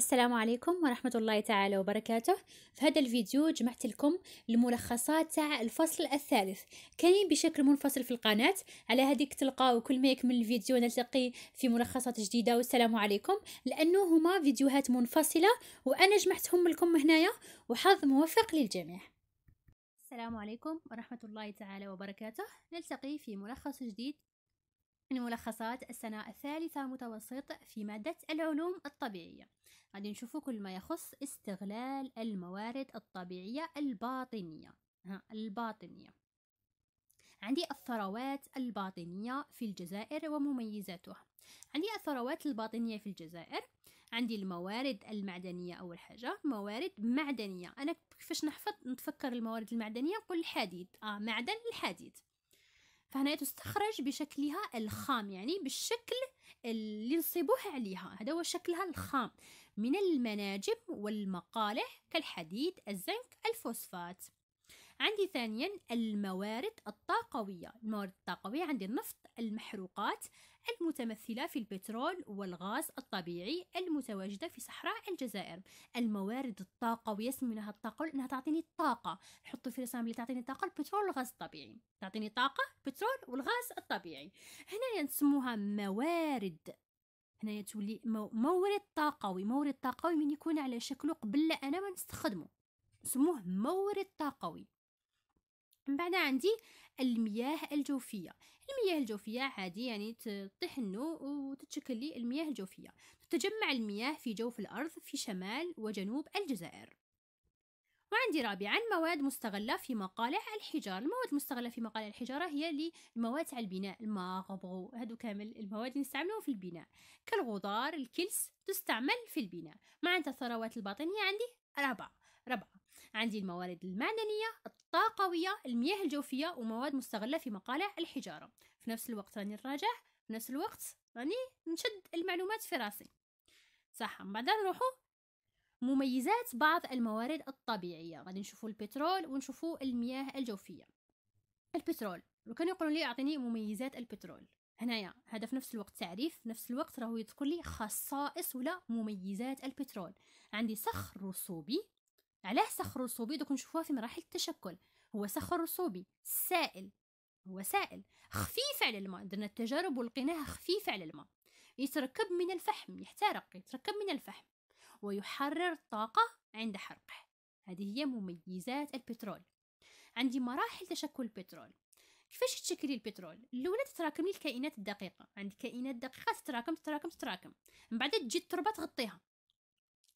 السلام عليكم ورحمة الله تعالى وبركاته في هذا الفيديو جمعت لكم الملخصات تاع الفصل الثالث كاين بشكل منفصل في القناة على هذيك تلقاو كل ما يكمل الفيديو نلتقي في ملخصات جديدة والسلام عليكم لأنه هما فيديوهات منفصلة وأنا جمعتهم لكم هنايا وحظ موفق للجميع السلام عليكم ورحمة الله تعالى وبركاته نلتقي في ملخص جديد من ملخصات السنة الثالثة متوسط في مادة العلوم الطبيعية غادي نشوفوا كل ما يخص استغلال الموارد الطبيعية الباطنية ها الباطنية عندي الثروات الباطنية في الجزائر ومميزاتها عندي الثروات الباطنية في الجزائر عندي الموارد المعدنية أول حاجة موارد معدنية أنا كيفاش نحفظ نتفكر الموارد المعدنية نقول الحديد آه معدن الحديد فهنا تستخرج بشكلها الخام يعني بالشكل اللي نصيبوه عليها هذا هو شكلها الخام من المناجم والمقالح كالحديد الزنك الفوسفات عندي ثانيا الموارد الطاقوية الموارد الطاقوية عندي النفط المحروقات المتمثلة في البترول والغاز الطبيعي المتواجدة في صحراء الجزائر الموارد الطاقوية اسم الطاقة لأنها تعطيني الطاقة نحط في رسام اللي تعطيني الطاقة البترول والغاز الطبيعي تعطيني طاقة البترول والغاز الطبيعي هنا نسموها موارد هنا تولي مورد طاقوي مورد طاقوي من يكون على شكله قبل انا ما نستخدمه نسموه مورد طاقوي من بعد عندي المياه الجوفيه المياه الجوفيه عادي يعني النو وتتشكل لي المياه الجوفيه تتجمع المياه في جوف الارض في شمال وجنوب الجزائر وعندي رابعا مواد مستغلة في مقالع الحجارة المواد المستغلة في مقالع الحجارة هي المواد على البناء الماء غبغو هادو كامل المواد اللي نستعملوهم في البناء كالغضار الكلس تستعمل في البناء مع الثروات الباطنية عندي رابعة رابعة عندي الموارد المعدنية الطاقوية المياه الجوفية ومواد مستغلة في مقالع الحجارة في نفس الوقت راني نراجع في نفس الوقت راني نشد المعلومات في راسي صح بعد نروحو مميزات بعض الموارد الطبيعية غادي نشوفو البترول ونشوفو المياه الجوفية البترول لو كانوا يقولوا لي اعطيني مميزات البترول هنايا هذا في نفس الوقت تعريف في نفس الوقت راهو يذكر لي خصائص ولا مميزات البترول عندي صخر رسوبي علاه صخر رسوبي دوك نشوفوها في مراحل التشكل هو صخر رسوبي سائل هو سائل خفيف على الماء درنا التجارب ولقيناه خفيف على الماء يتركب من الفحم يحترق يتركب من الفحم ويحرر الطاقة عند حرقه هذه هي مميزات البترول عندي مراحل تشكل البترول كيفاش تشكلي البترول الاولى تتراكم الكائنات الدقيقه عندي كائنات دقيقه تتراكم تتراكم تتراكم من بعد تجي التربه تغطيها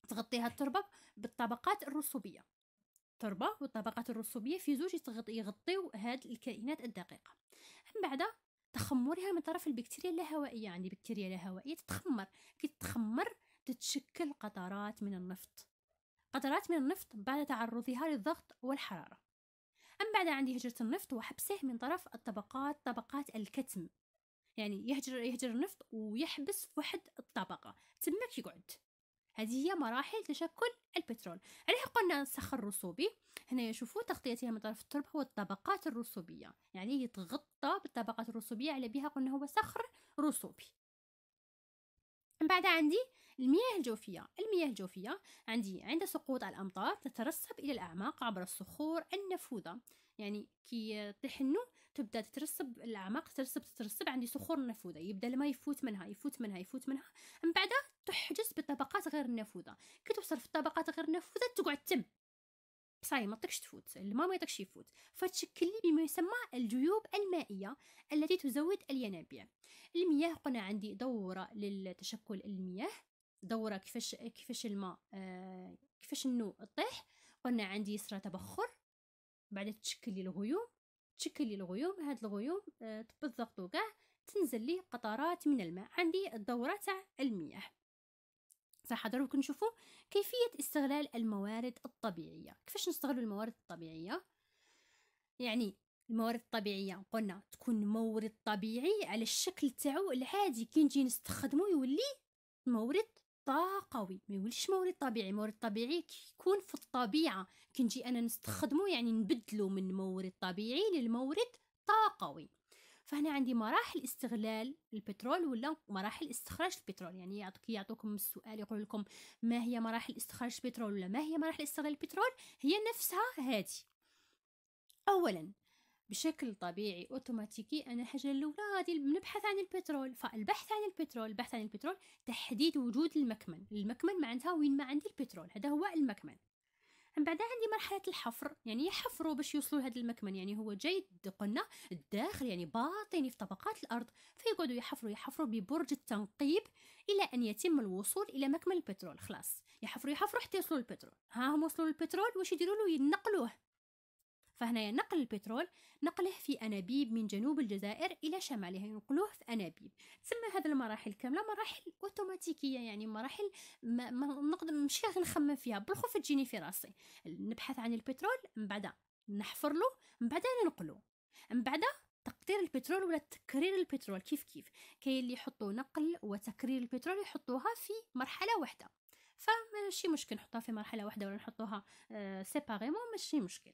تغطيها التربه بالطبقات الرسوبيه التربه والطبقات الرسوبيه في زوج يغطيو هاد الكائنات الدقيقه من بعد تخمرها من طرف البكتيريا اللاهوائيه عندي بكتيريا لاهوائيه تتخمر كي تتخمر تتشكل قطرات من النفط قطرات من النفط بعد تعرضها للضغط والحراره أم بعد عندي هجرة النفط وحبسه من طرف الطبقات طبقات الكتم يعني يهجر يهجر النفط ويحبس في واحد الطبقة تماك يقعد هذه هي مراحل تشكل البترول عليها قلنا الصخر الرسوبي هنا يشوفوا تغطيتها من طرف التربة والطبقات الرسوبية يعني يتغطى بالطبقات الرسوبية على بها قلنا هو صخر رسوبي من بعد عندي المياه الجوفية المياه الجوفية عندي عند سقوط الأمطار تترسب إلى الأعماق عبر الصخور النفوذة يعني كي تحنو تبدا تترسب الاعماق تترسب تترسب عندي صخور نفوذه يبدا الماء يفوت منها يفوت منها يفوت منها من بعدها تحجز بالطبقات غير النافوذه كي توصل في الطبقات غير النافوذه تقعد تم بصاي ما يطيقش تفوت الماء ما يطيقش يفوت فتشكل لي بما يسمى الجيوب المائيه التي تزود الينابيع المياه قلنا عندي دوره لتشكل المياه دوره كيفاش كيفاش الماء آه كيفاش النو طيح قلنا عندي يسرى تبخر بعد تشكل لي الغيوم تشكل لي الغيوم هاد الغيوم آه بالضبط كاع تنزل لي قطرات من الماء عندي الدوره تاع المياه راح حضراتكم تشوفوا كيفية استغلال الموارد الطبيعية كيفاش نستغلوا الموارد الطبيعية يعني الموارد الطبيعية قلنا تكون مورد طبيعي على الشكل تاعو العادي كي نجي نستخدمو يولي مورد طاقوي ما يوليش مورد طبيعي مورد طبيعي كيكون في الطبيعة كي نجي أنا نستخدمو يعني نبدلو من مورد طبيعي للمورد طاقوي فهنا عندي مراحل استغلال البترول ولا مراحل استخراج البترول يعني يعطوك يعطوكم السؤال يقول لكم ما هي مراحل استخراج البترول ولا ما هي مراحل استغلال البترول هي نفسها هذه اولا بشكل طبيعي اوتوماتيكي انا الحاجه الاولى غادي نبحث عن البترول فالبحث عن البترول البحث عن البترول تحديد وجود المكمن المكمن معناتها وين ما عندي البترول هذا هو المكمن من بعدها عندي مرحله الحفر يعني يحفروا باش يوصلوا لهذا المكمن يعني هو جاي قلنا الداخل يعني باطني في طبقات الارض فيقعدوا يحفروا يحفروا ببرج التنقيب الى ان يتم الوصول الى مكمن البترول خلاص يحفروا يحفروا حتى يوصلوا للبترول ها هم وصلوا للبترول واش يديروا له ينقلوه فهنا نقل البترول نقله في أنابيب من جنوب الجزائر إلى شمالها ينقلوه في أنابيب تسمى هذه المراحل كاملة مراحل أوتوماتيكية يعني مراحل ما, ما نقدر مش نخمم فيها بالخوف تجيني في راسي نبحث عن البترول من بعد نحفر له من بعد ننقله من بعد تقطير البترول ولا تكرير البترول كيف كيف كاين اللي يحطوا نقل وتكرير البترول يحطوها في مرحله واحده فماشي مشكل نحطوها في مرحله واحده ولا نحطوها سيباريمون آه، ماشي مشكل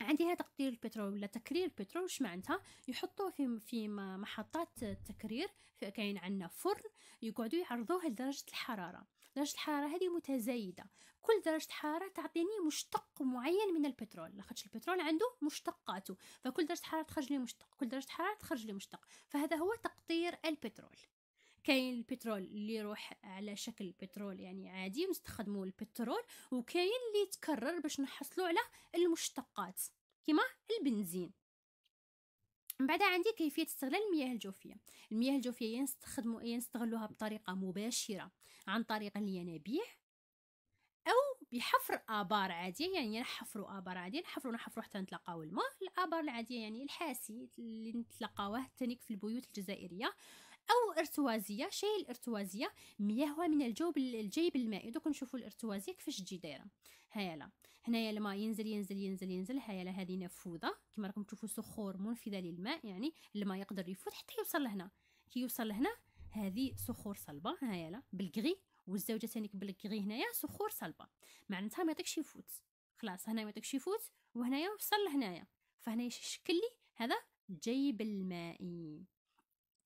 عندها تقدير البترول ولا تكرير البترول واش معناتها يحطوه في في محطات التكرير كاين عندنا فرن يقعدوا يعرضوه لدرجه الحراره درجه الحراره هذه متزايده كل درجه حراره تعطيني مشتق معين من البترول لاخاطش البترول عنده مشتقاته فكل درجه حراره تخرج لي مشتق كل درجه حراره تخرج لي مشتق فهذا هو تقطير البترول كاين البترول اللي يروح على شكل بترول يعني عادي ونستخدمو البترول وكاين اللي يتكرر باش نحصلو على المشتقات كما البنزين من بعد عندي كيفيه استغلال المياه الجوفيه المياه الجوفيه ينستخدمو ينستغلوها بطريقه مباشره عن طريق الينابيع او بحفر ابار عاديه يعني نحفروا ابار عاديه نحفروا نحفروا حتى نتلقاو الماء الابار العاديه يعني الحاسي اللي نتلقاوه تانيك في البيوت الجزائريه او ارتوازيه شاي الارتوازيه مياهها من الجوب الجيب المائي دوك نشوفوا الارتوازيه كيفاش تجي دايره لا هنايا الماء ينزل ينزل ينزل ينزل لا هذه نفوذه كما راكم تشوفوا صخور منفذه للماء يعني الماء يقدر يفوت حتى يوصل لهنا كي يوصل لهنا هذه صخور صلبه لا بالكغي والزوجه تانيك بالكغي هنايا صخور صلبه معناتها ما يعطيكش يفوت خلاص هنا ما يعطيكش يفوت وهنايا وصل لهنايا فهنا يشكل لي هذا الجيب المائي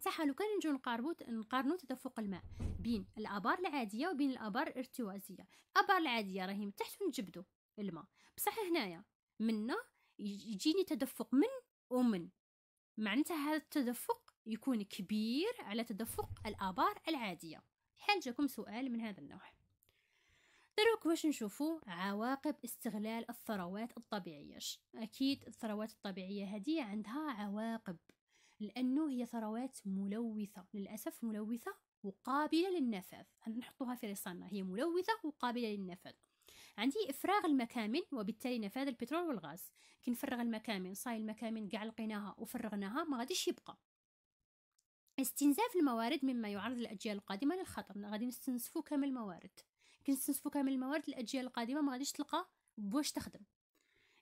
صح لو كان نجيو نقاربو نقارنو تدفق الماء بين الابار العاديه وبين الابار الارتوازيه الابار العاديه راهي من تحت نجبدو الماء بصح هنايا منا يجيني تدفق من ومن معناتها هذا التدفق يكون كبير على تدفق الابار العاديه حال جاكم سؤال من هذا النوع دروك واش نشوفوا عواقب استغلال الثروات الطبيعيه اكيد الثروات الطبيعيه هذه عندها عواقب لأنه هي ثروات ملوثة للأسف ملوثة وقابلة للنفاذ نحطها في رصانة هي ملوثة وقابلة للنفاذ عندي إفراغ المكامن وبالتالي نفاذ البترول والغاز كي نفرغ المكامن صاي المكامن كاع لقيناها وفرغناها ما غاديش يبقى استنزاف الموارد مما يعرض الأجيال القادمة للخطر غادي نستنزفو كامل الموارد كي نستنزفو كامل الموارد الأجيال القادمة ما غاديش تلقى بواش تخدم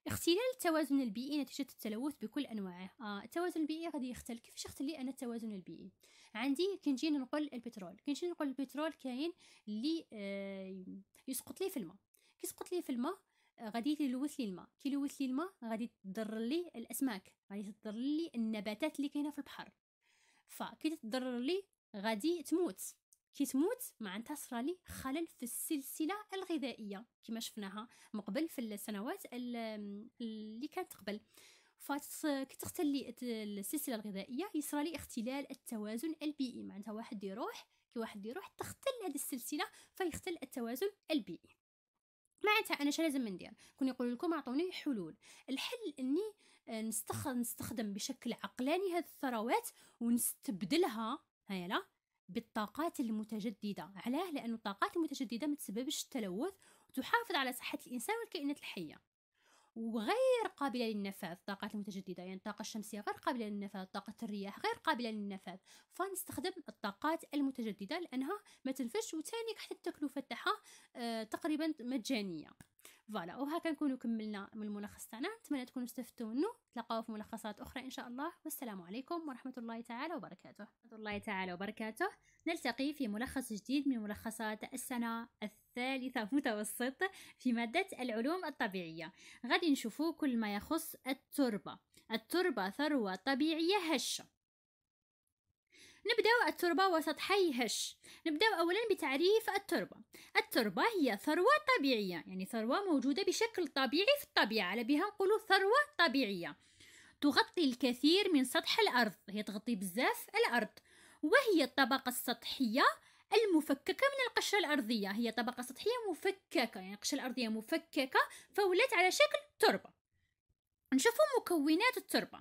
اختلال التوازن البيئي نتيجة التلوث بكل أنواعه آه التوازن البيئي غادي يختل كيفاش اختلي أنا التوازن البيئي عندي كنجي نقول البترول كنجي نقول البترول كاين اللي آه يسقط لي في الماء كيسقط لي في الماء آه، غادي يلوث لي الماء كيلوث لي الماء غادي تضر لي الاسماك غادي تضر لي النباتات اللي كاينه في البحر فكي تضر لي غادي تموت كي تموت معناتها صرا خلل في السلسله الغذائيه كما شفناها مقبل في السنوات اللي كانت قبل فتختلي السلسله الغذائيه يصرالي اختلال التوازن البيئي معناتها واحد يروح كي واحد يروح تختل هذه السلسله فيختل التوازن البيئي معناتها انا اش لازم ندير كون يقول لكم اعطوني حلول الحل اني نستخدم, نستخدم بشكل عقلاني هذه الثروات ونستبدلها هيا لا بالطاقات المتجددة علاه لأن الطاقات المتجددة ما تسببش التلوث وتحافظ على صحة الإنسان والكائنات الحية وغير قابلة للنفاذ الطاقات المتجددة يعني الطاقة الشمسية غير قابلة للنفاذ طاقة الرياح غير قابلة للنفاذ فنستخدم الطاقات المتجددة لأنها ما تنفش وتاني حتى التكلفة تاعها آه، تقريبا مجانية فوالا وهكا نكونوا كملنا من الملخص تاعنا نتمنى تكونوا استفدتوا منه تلقاو في ملخصات اخرى ان شاء الله والسلام عليكم ورحمه الله تعالى وبركاته ورحمه الله تعالى وبركاته نلتقي في ملخص جديد من ملخصات السنه الثالثه متوسط في ماده العلوم الطبيعيه غادي نشوفوا كل ما يخص التربه التربه ثروه طبيعيه هشه نبدأ التربة وسط حي هش نبدأ أولا بتعريف التربة التربة هي ثروة طبيعية يعني ثروة موجودة بشكل طبيعي في الطبيعة على بها نقول ثروة طبيعية تغطي الكثير من سطح الأرض هي تغطي بزاف الأرض وهي الطبقة السطحية المفككة من القشرة الأرضية هي طبقة سطحية مفككة يعني القشرة الأرضية مفككة فولات على شكل تربة نشوفوا مكونات التربة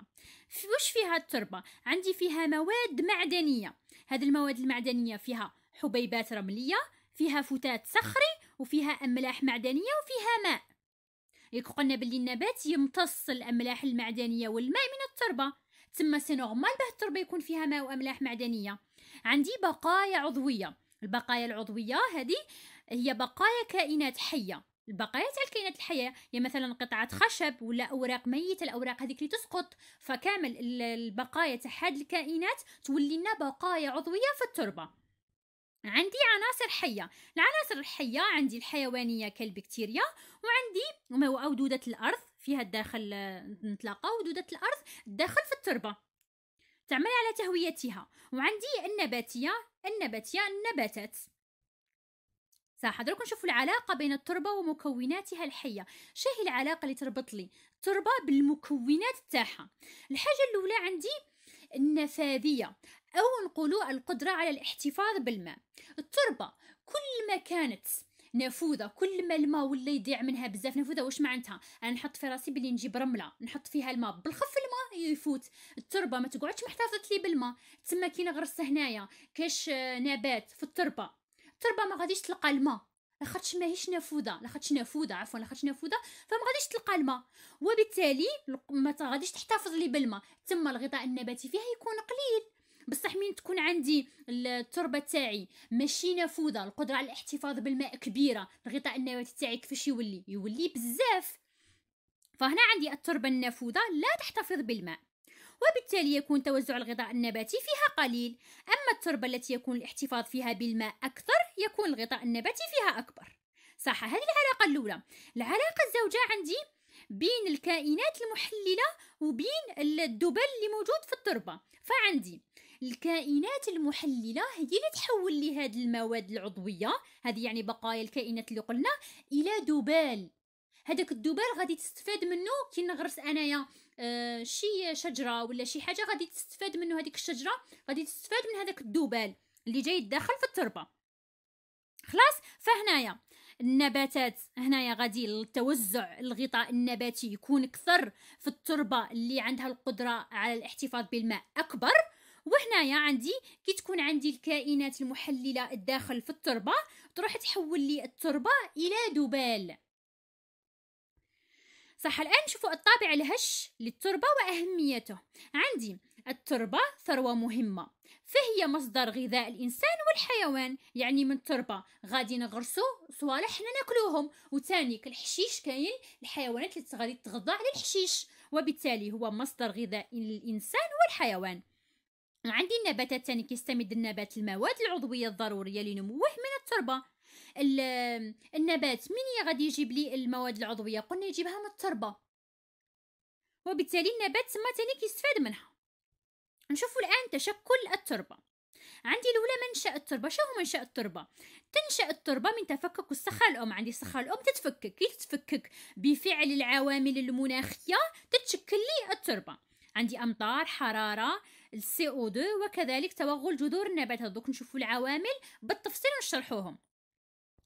في وش فيها التربة عندي فيها مواد معدنية هذه المواد المعدنية فيها حبيبات رملية فيها فتات صخري وفيها أملاح معدنية وفيها ماء ياك قلنا باللي النبات يمتص الأملاح المعدنية والماء من التربة تما سي نورمال باه التربة يكون فيها ماء وأملاح معدنية عندي بقايا عضوية البقايا العضوية هذه هي بقايا كائنات حية البقايا تاع الكائنات الحيه يا يعني مثلا قطعه خشب ولا اوراق ميته الاوراق هذيك اللي تسقط فكامل البقايا تاع هاد الكائنات تولي لنا بقايا عضويه في التربه عندي عناصر حية العناصر الحية عندي الحيوانية كالبكتيريا وعندي دوده الأرض فيها الداخل نتلاقى ودوده الأرض الداخل في التربة تعمل على تهويتها وعندي النباتية النباتية النباتات حضركم نشوفوا العلاقة بين التربة ومكوناتها الحية شاهي العلاقة اللي تربط لي التربة بالمكونات تاعها الحاجة الأولى عندي النفاذية أو نقولوا القدرة على الاحتفاظ بالماء التربة كل ما كانت نافوذه كل ما الماء ولا يضيع منها بزاف نافوذه واش معناتها انا نحط في راسي بلي نجيب رمله نحط فيها الماء بالخف الماء يفوت التربه ما تقعدش محتفظة لي بالماء تسمى كي نغرس هنايا كاش نبات في التربه التربه ما غاديش تلقى الماء لاخاطش ماهيش نافوذه لاخاطش نافوذه عفوا لاخاطش نافوذه فما غاديش تلقى الماء وبالتالي ما غاديش تحتفظ لي بالماء تما الغذاء النباتي فيها يكون قليل بصح من تكون عندي التربه تاعي ماشي نافوذه القدره على الاحتفاظ بالماء كبيره الغطاء النباتي تاعي كيفاش يولي يولي بزاف فهنا عندي التربه النافوذه لا تحتفظ بالماء وبالتالي يكون توزع الغذاء النباتي فيها قليل أما التربة التي يكون الاحتفاظ فيها بالماء أكثر يكون الغطاء النباتي فيها أكبر صح هذه العلاقة الأولى العلاقة الزوجة عندي بين الكائنات المحللة وبين الدبل اللي موجود في التربة فعندي الكائنات المحللة هي اللي تحول لي هذه المواد العضوية هذه يعني بقايا الكائنات اللي قلنا إلى دبال هذاك الدبال غادي تستفاد منه كي نغرس انايا آه شي شجره ولا شي حاجه غادي تستفاد منه هذيك الشجره غادي تستفاد من هذاك الدبال اللي جاي داخل في التربه خلاص فهنايا النباتات هنايا غادي التوزع الغطاء النباتي يكون اكثر في التربه اللي عندها القدره على الاحتفاظ بالماء اكبر وهنايا عندي كي تكون عندي الكائنات المحلله الداخل في التربه تروح تحول لي التربه الى دبال صح الان نشوفوا الطابع الهش للتربه واهميته عندي التربه ثروه مهمه فهي مصدر غذاء الانسان والحيوان يعني من التربه غادي نغرسو صوالح حنا ناكلوهم وثاني كالحشيش كاين الحيوانات اللي غادي تغضى على الحشيش وبالتالي هو مصدر غذاء للانسان والحيوان عندي النباتات ثاني كيستمد النبات المواد العضويه الضروريه لنموه من التربه النبات من غادي يجيب لي المواد العضويه قلنا يجيبها من التربه وبالتالي النبات تما تاني كيستفاد منها نشوفوا الآن تشكل التربة عندي الأولى منشأ التربة شو هو منشأ التربة؟ تنشأ التربة من تفكك الصخرة الأم عندي الصخرة الأم تتفكك كي تتفكك بفعل العوامل المناخية تتشكل لي التربة عندي أمطار حرارة حرارة او 2 وكذلك توغل جذور النبات دوك نشوفوا العوامل بالتفصيل ونشرحوهم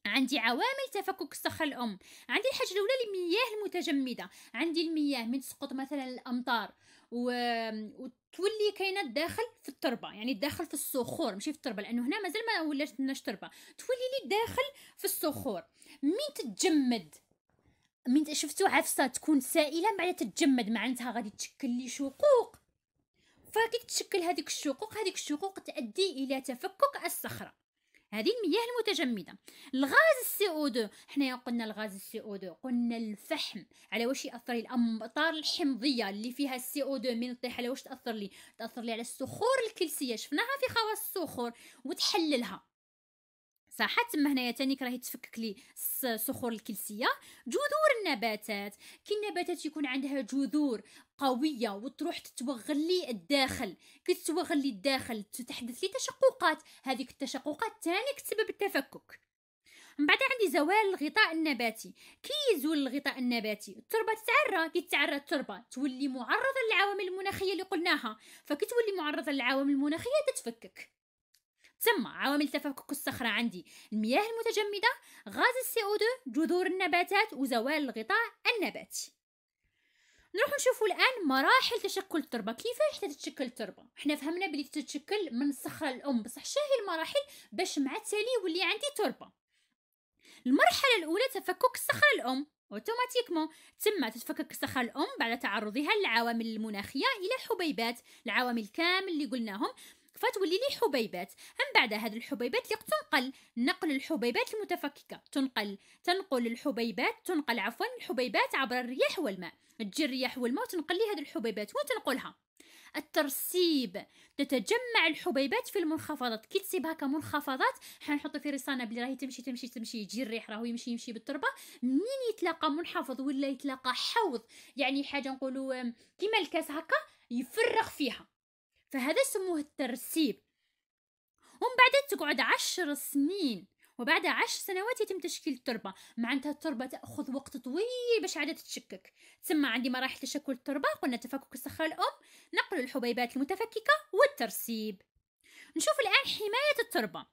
عندي عوامل تفكك الصخرة الام عندي الحاجه الاولى المياه المتجمده عندي المياه من تسقط مثلا الامطار و... وتولي كاينه الداخل في التربه يعني الداخل في الصخور ماشي في التربه لانه هنا مازال ما ولاتناش تربه تولي لي داخل في الصخور من تتجمد من شفتو عفسه تكون سائله بعد تتجمد معناتها غادي تشكل لي شقوق فكي تشكل هذيك الشقوق هذيك الشقوق تؤدي الى تفكك الصخره هذه المياه المتجمدة الغاز السي او 2 حنايا قلنا الغاز السي او 2 قلنا الفحم على واش ياثر لي الامطار الحمضيه اللي فيها السي او 2 من تطيح على واش تاثر لي تاثر لي على الصخور الكلسيه شفناها في خواص الصخور وتحللها حتى تما هنايا تاني راهي تفكك لي صخور الكلسيه جذور النباتات كي النباتات يكون عندها جذور قويه وتروح تتوغل لي الداخل كي تتوغل لي الداخل تحدث لي تشققات هذيك التشققات تاني كتسبب التفكك من بعد عندي زوال الغطاء النباتي كي يزول الغطاء النباتي التربه تتعرى كي تتعرى التربه تولي معرضه للعوامل المناخيه اللي قلناها فكي تولي معرضه للعوامل المناخيه تتفكك ثم عوامل تفكك الصخرة عندي المياه المتجمدة غاز السي او 2 جذور النباتات وزوال الغطاء النباتي نروح نشوفوا الان مراحل تشكل التربه كيفاش تتشكل التربه حنا فهمنا بلي تتشكل من الصخره الام بصح شاهي المراحل باش مع التالي يولي عندي تربه المرحله الاولى تفكك الصخره الام اوتوماتيكمون تم تتفكك الصخره الام بعد تعرضها للعوامل المناخيه الى حبيبات العوامل كامل اللي قلناهم فتولي لي حبيبات من بعد هاد الحبيبات اللي تنقل نقل الحبيبات المتفككه تنقل تنقل الحبيبات تنقل عفوا الحبيبات عبر الرياح والماء تجي الرياح والماء وتنقل لي هاد الحبيبات وتنقلها الترسيب تتجمع الحبيبات في المنخفضات كي تسيبها كمنخفضات حنحطو في رصانه بلي راهي تمشي تمشي تمشي يجي الريح راهو يمشي يمشي بالتربه منين يتلاقى منحفظ ولا يتلاقى حوض يعني حاجه نقولوا كيما الكاس هكا يفرغ فيها فهذا يسموه الترسيب ومن بعد تقعد عشر سنين وبعد عشر سنوات يتم تشكيل التربة معناتها التربة تأخذ وقت طويل باش عادة تتشكك تسمى عندي مراحل تشكل التربة قلنا تفكك الصخرة الأم نقل الحبيبات المتفككة والترسيب نشوف الآن حماية التربة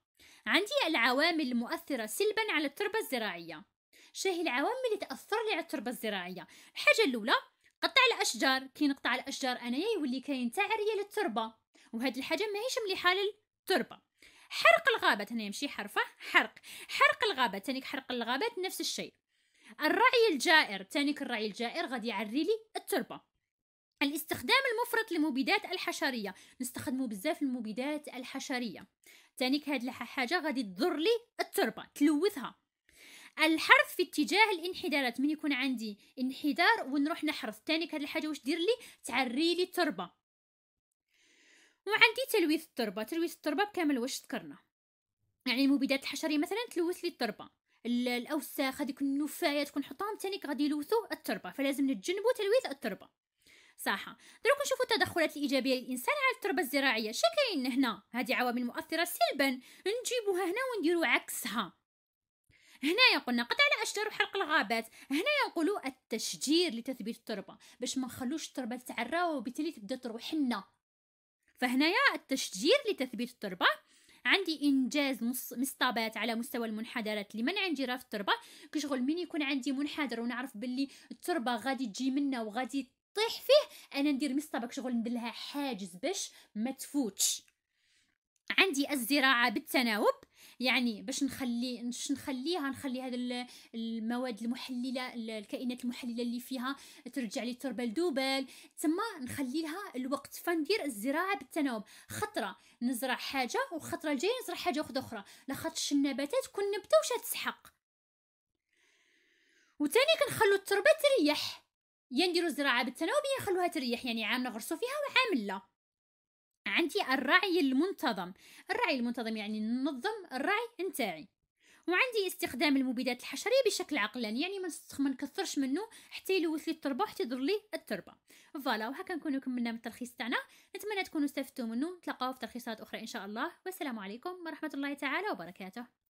عندي العوامل المؤثرة سلبا على التربة الزراعية شاهي العوامل اللي تأثر لي على التربة الزراعية الحاجة الأولى قطع الاشجار كي نقطع الاشجار انايا يولي كاين تعريه للتربه وهاد الحاجه ماهيش مليحه للتربه حرق الغابات هنا يمشي حرفه حرق حرق الغابات تانيك حرق الغابات نفس الشيء الرعي الجائر تانيك الرعي الجائر غادي يعري لي التربه الاستخدام المفرط لمبيدات الحشريه نستخدمو بزاف المبيدات الحشريه تانيك هاد الحاجه غادي تضر لي التربه تلوثها الحرث في اتجاه الانحدارات من يكون عندي انحدار ونروح نحرث تاني هاد الحاجه واش دير لي تعري لي التربه وعندي تلويث التربه تلويث التربه بكامل واش ذكرنا يعني المبيدات الحشريه مثلا تلوث لي التربه الاوساخ هذيك النفايات كنحطوهم تاني غادي يلوثوا التربه فلازم نتجنبوا تلويث التربه صح دروك نشوفوا التدخلات الايجابيه للانسان على التربه الزراعيه شكاين هنا هذه عوامل مؤثره سلبا نجيبوها هنا ونديروا عكسها هنا قلنا قطع الاشجار وحرق الغابات هنا يقولوا التشجير لتثبيت التربه باش ما نخلوش التربه تتعرى وبالتالي تبدا تروح لنا فهنايا التشجير لتثبيت التربه عندي انجاز مصطبات على مستوى المنحدرات لمنع انجراف التربه كشغل من يكون عندي منحدر ونعرف باللي التربه غادي تجي منا وغادي تطيح فيه انا ندير مصطبه كشغل ندير لها حاجز باش ما تفوتش عندي الزراعه بالتناوب يعني باش نخلي باش نخليها نخلي هذا المواد المحلله الكائنات المحلله اللي فيها ترجع لي التربه لدوبل تما نخلي لها الوقت فندير الزراعه بالتناوب خطره نزرع حاجه وخطره الجايه نزرع حاجه وحده اخرى لاخاطش النباتات كل نبته وش تسحق وثاني كنخلو التربه تريح يا نديرو الزراعه بالتناوب يا نخلوها تريح يعني عام نغرسو فيها وعام لا عندي الرعي المنتظم الرعي المنتظم يعني ننظم الرعي نتاعي وعندي استخدام المبيدات الحشريه بشكل عقلاني يعني ما ما نكثرش منه حتى يلوث لي التربه حتى يضر لي التربه فوالا وهكا نكونو كملنا من التلخيص تاعنا نتمنى تكونوا استفدتوا منه نتلاقاو في تلخيصات اخرى ان شاء الله والسلام عليكم ورحمه الله تعالى وبركاته